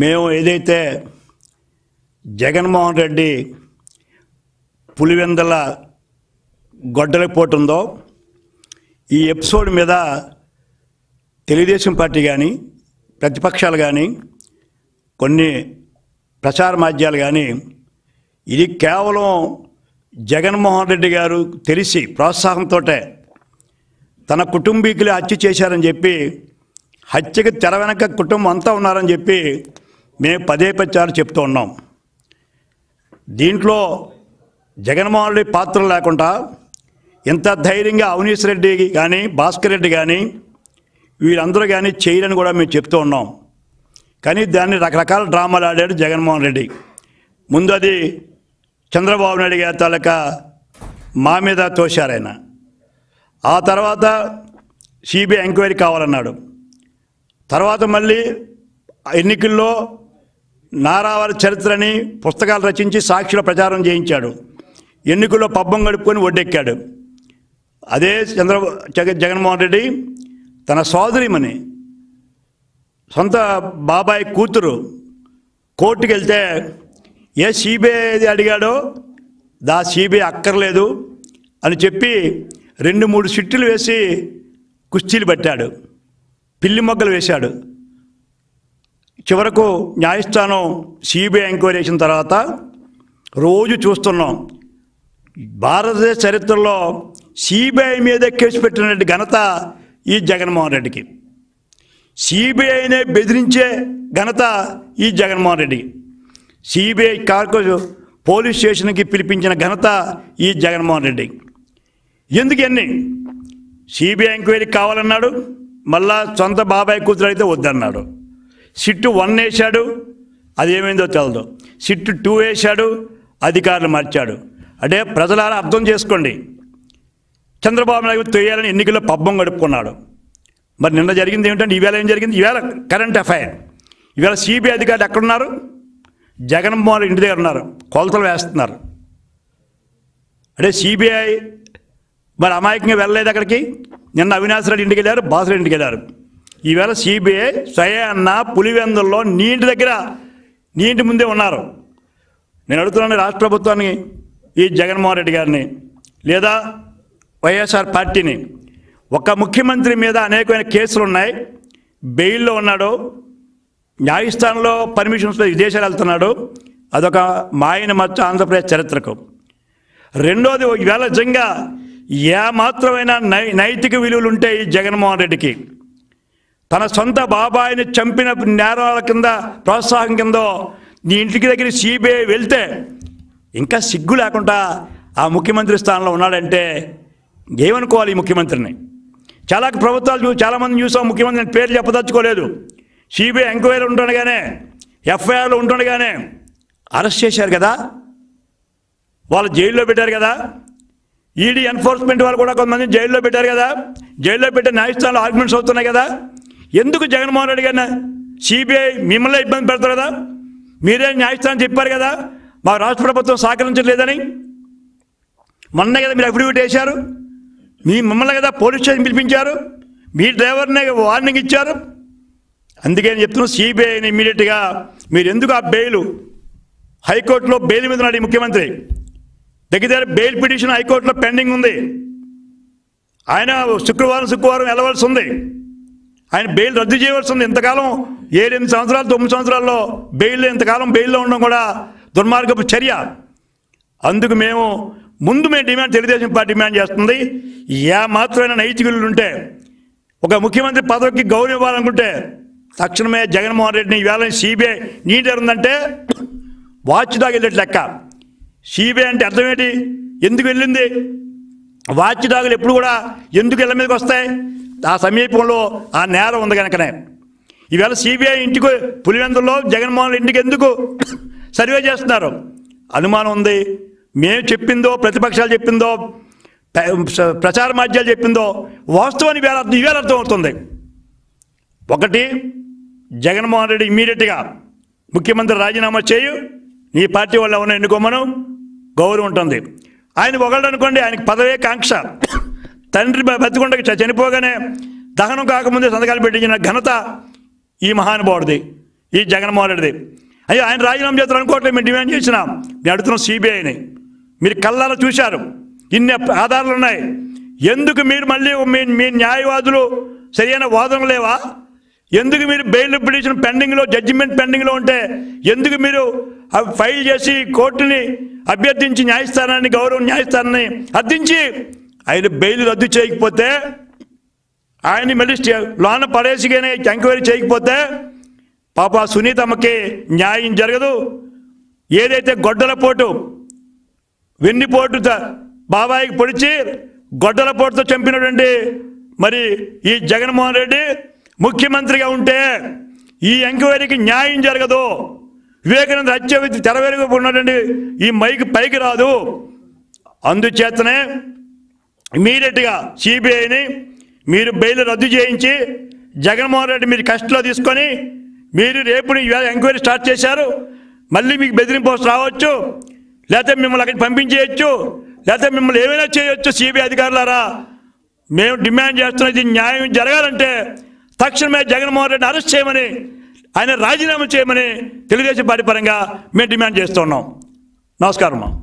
మేము ఏదైతే జగన్మోహన్ రెడ్డి పులివెందల పోటుందో ఈ ఎపిసోడ్ మీద తెలుగుదేశం పార్టీ కానీ ప్రతిపక్షాలు కానీ కొన్ని ప్రచార మాధ్యాలు కానీ ఇది కేవలం జగన్మోహన్ రెడ్డి గారు తెలిసి ప్రోత్సాహంతో తన కుటుంబీకులు హత్య చేశారని చెప్పి హత్యకు తెర వెనక కుటుంబం అంతా ఉన్నారని చెప్పి మేము పదే పచ్చారు చెప్తూ ఉన్నాం దీంట్లో జగన్మోహన్ రెడ్డి పాత్ర లేకుండా ఇంత ధైర్యంగా అవనీశ్ రెడ్డి కానీ భాస్కర్ రెడ్డి కానీ వీరందరూ కానీ చేయరని కూడా మేము చెప్తూ ఉన్నాం కానీ దాన్ని రకరకాల డ్రామాలు ఆడాడు జగన్మోహన్ రెడ్డి ముందు అది చంద్రబాబు నాయుడు గారి తాలూకా మా మీద తోశారాయన ఆ తర్వాత సిబిఐ ఎంక్వైరీ కావాలన్నాడు తర్వాత మళ్ళీ ఎన్నికల్లో నారావారి చరిత్రని పుస్తకాలు రచించి సాక్షుల ప్రచారం చేయించాడు ఎన్నికల్లో పబ్బం గడుపుకొని ఒడ్డెక్కాడు అదే చంద్ర జగ జగన్మోహన్ రెడ్డి తన సోదరిమని సొంత బాబాయ్ కూతురు కోర్టుకు వెళ్తే ఏ సిబిఐ అడిగాడో దా సిబిఐ అక్కర్లేదు అని చెప్పి రెండు మూడు సిట్టులు వేసి కుస్తీలు పెట్టాడు పిల్లి మొగ్గలు వేశాడు చివరకు న్యాయస్థానం సిబిఐ ఎంక్వైరీ చేసిన తర్వాత రోజు చూస్తున్నాం భారతదేశ చరిత్రలో సిబిఐ మీద కేసు పెట్టినటువంటి ఘనత ఈ జగన్మోహన్ రెడ్డికి సిబిఐనే బెదిరించే ఘనత ఈ జగన్మోహన్ రెడ్డికి సిబిఐ కార్కు పోలీస్ స్టేషన్కి పిలిపించిన ఘనత ఈ జగన్మోహన్ రెడ్డి ఎందుకు ఎన్ని సిబిఐ ఎంక్వైరీ కావాలన్నాడు మళ్ళా సొంత బాబాయ్ కూతురు అయితే వద్దన్నాడు సిట్టు వన్ వేశాడు అది ఏమైందో తెలదు సిట్టు టూ వేశాడు అధికారులు మార్చాడు అంటే ప్రజలారా అర్థం చేసుకోండి చంద్రబాబు నాయుడు తొయ్యాలని ఎన్నికల్లో పబ్బం గడుపుకున్నాడు మరి నిన్న జరిగింది ఏమిటంటే ఈవేళ ఏం జరిగింది ఈవేళ కరెంట్ అఫైర్ ఈవేళ సిబిఐ అధికారులు ఎక్కడున్నారు జగన్మోహన్ ఇంటి దగ్గర ఉన్నారు కొలతలు వేస్తున్నారు అంటే సిబిఐ మరి అమాయకంగా వెళ్ళలేదు అక్కడికి నిన్న అవినాష్ రెడ్డి ఇంటికి వెళ్ళారు బాసరెడ్డి ఇంటికి వెళ్ళారు ఈవేళ సిబిఐ సయ అన్న పులివెందుల్లో నీటి దగ్గర నీటి ముందే ఉన్నారు నేను అడుగుతున్నాను రాష్ట్ర ప్రభుత్వాన్ని ఈ జగన్మోహన్ రెడ్డి గారిని లేదా వైఎస్ఆర్ పార్టీని ఒక ముఖ్యమంత్రి మీద అనేకమైన కేసులు ఉన్నాయి బెయిల్లో ఉన్నాడు న్యాయస్థానంలో పర్మిషన్స్ విదేశాలు వెళ్తున్నాడు అదొక మాయన మచ్చ ఆంధ్రప్రదేశ్ చరిత్రకు రెండోది ఈవేళ నిజంగా ఏ నై నైతిక విలువలు ఉంటాయి జగన్మోహన్ రెడ్డికి తన సొంత బాబాయిని చంపిన నేరాల కింద ప్రోత్సాహం కింద నీ ఇంటికి దగ్గర సిబిఐ వెళ్తే ఇంకా సిగ్గు లేకుండా ఆ ముఖ్యమంత్రి స్థానంలో ఉన్నాడంటే ఏమనుకోవాలి ఈ ముఖ్యమంత్రిని చాలా ప్రభుత్వాలు చూ చాలామంది చూసాం ముఖ్యమంత్రిని పేర్లు చెప్పదలుచుకోలేదు సిబిఐ ఎంక్వైరీ ఉంటుండగానే ఎఫ్ఐఆర్లు ఉంటుండగానే అరెస్ట్ చేశారు కదా వాళ్ళు జైల్లో పెట్టారు కదా ఈడీ ఎన్ఫోర్స్మెంట్ వాళ్ళు కూడా కొంతమంది జైల్లో పెట్టారు కదా జైల్లో పెట్టే న్యాయస్థానంలో ఆర్గ్యుమెంట్స్ అవుతున్నాయి కదా ఎందుకు జగన్మోహన్ రెడ్డి గారిన సిబిఐ మిమ్మల్ని ఇబ్బంది పెడతారు కదా మీరే న్యాయస్థానం చెప్పారు కదా మా రాష్ట్ర ప్రభుత్వం సహకరించట్లేదని మొన్న కదా మీరు అఫిడవిట్ వేశారు మీ మమ్మల్ని కదా పోలీస్ స్టేషన్ పిలిపించారు మీ డ్రైవర్నే వార్నింగ్ ఇచ్చారు అందుకే నేను చెప్తున్నాను సిబిఐని ఇమీడియట్గా మీరు ఎందుకు ఆ బెయిల్ హైకోర్టులో బెయిల్ మీద ఉన్నాడు ముఖ్యమంత్రి దగ్గర బెయిల్ పిటిషన్ హైకోర్టులో పెండింగ్ ఉంది ఆయన శుక్రవారం శుక్రవారం వెళ్ళవలసి ఉంది ఆయన బెయిల్ రద్దు చేయవలసింది ఇంతకాలం ఏడెనిమిది సంవత్సరాలు తొమ్మిది సంవత్సరాల్లో బెయిల్ ఇంతకాలం బెయిల్లో ఉండడం కూడా దుర్మార్గపు చర్య అందుకు మేము ముందు మేము డిమాండ్ తెలుగుదేశం పార్టీ డిమాండ్ చేస్తుంది ఏ మాత్రమైన నైతికులు ఉంటే ఒక ముఖ్యమంత్రి పదవికి గౌరవం ఇవ్వాలనుకుంటే తక్షణమే జగన్మోహన్ రెడ్డిని ఇవాళ సిబిఐ నీట్ ఉందంటే వాచ్ డాగ్ వెళ్ళేట్టు లెక్క సిబిఐ అంటే అర్థమేంటి ఎందుకు వెళ్ళింది వాచ్ డాగులు ఎప్పుడు కూడా ఎందుకు ఇళ్ళ మీదకి వస్తాయి ఆ సమీపంలో ఆ నేల ఉంది కనుకనే ఈవేళ సిబిఐ ఇంటికి పులివెందుల్లో జగన్మోహన్ ఇంటికి ఎందుకు సర్వే చేస్తున్నారు అనుమానం ఉంది మేము చెప్పిందో ప్రతిపక్షాలు చెప్పిందో ప్రచార మాధ్యాలు చెప్పిందో వాస్తవాన్ని వేరే అర్థం అవుతుంది ఒకటి జగన్మోహన్ రెడ్డి ఇమీడియట్గా ముఖ్యమంత్రి రాజీనామా చేయు నీ పార్టీ వాళ్ళు ఎవరైనా ఎన్నుకోమను గౌరవం ఉంటుంది ఆయన ఒకళ్ళు అనుకోండి ఆయనకు పదవే కాంక్ష తండ్రి బతికుండగా చనిపోగానే దహనం కాకముందే సంతకాలు పెట్టించిన ఘనత ఈ మహానుభావుడిది ఈ జగన్మోహన్ రెడ్డిది అయ్యో ఆయన రాజీనామా చేస్తారు అనుకోవట్లేదు మేము డిమాండ్ చేసినాం మేము అడుగుతున్నాం సిబిఐని మీరు కళ్ళారా చూశారు ఇన్ని ఆధారాలు ఉన్నాయి ఎందుకు మీరు మళ్ళీ మీ మీ న్యాయవాదులు సరైన వాదన లేవా ఎందుకు మీరు బెయిల్ పిటిషన్ పెండింగ్లో జడ్జిమెంట్ పెండింగ్లో ఉంటే ఎందుకు మీరు అవి ఫైల్ చేసి కోర్టుని అభ్యర్థించి న్యాయస్థానాన్ని గౌరవ న్యాయస్థానాన్ని అర్థించి ఆయన బెయిల్ రద్దు చేయకపోతే ఆయన్ని మళ్ళీ లోన కానీ ఎంక్వైరీ చేయకపోతే పాప సునీతమ్మకి న్యాయం జరగదు ఏదైతే గొడ్డల పోటు పోటు బాబాయికి పొడిచి గొడ్డల పోటుతో చంపినటువంటి మరి ఈ జగన్మోహన్ రెడ్డి ముఖ్యమంత్రిగా ఉంటే ఈ ఎంక్వైరీకి న్యాయం జరగదు వివేకానంద హత్య తెరవేరుగా ఉన్నటువంటి ఈ మైకి పైకి రాదు అందుచేతనే ఇమీడియట్గా సిబిఐని మీరు బెయిల్ రద్దు చేయించి జగన్మోహన్ రెడ్డి మీరు కస్టడీలో తీసుకొని మీరు రేపు ఎంక్వైరీ స్టార్ట్ చేశారు మళ్ళీ మీకు బెదిరింపు రావచ్చు లేకపోతే మిమ్మల్ని అక్కడికి పంపించేయచ్చు లేకపోతే మిమ్మల్ని ఏమైనా చేయొచ్చు సిబిఐ అధికారులారా మేము డిమాండ్ చేస్తున్నది న్యాయం జరగాలంటే తక్షణమే జగన్మోహన్ రెడ్డిని అరెస్ట్ చేయమని ఆయన రాజీనామా చేయమని తెలుగుదేశం పార్టీ పరంగా మేము డిమాండ్ చేస్తున్నాం నమస్కారం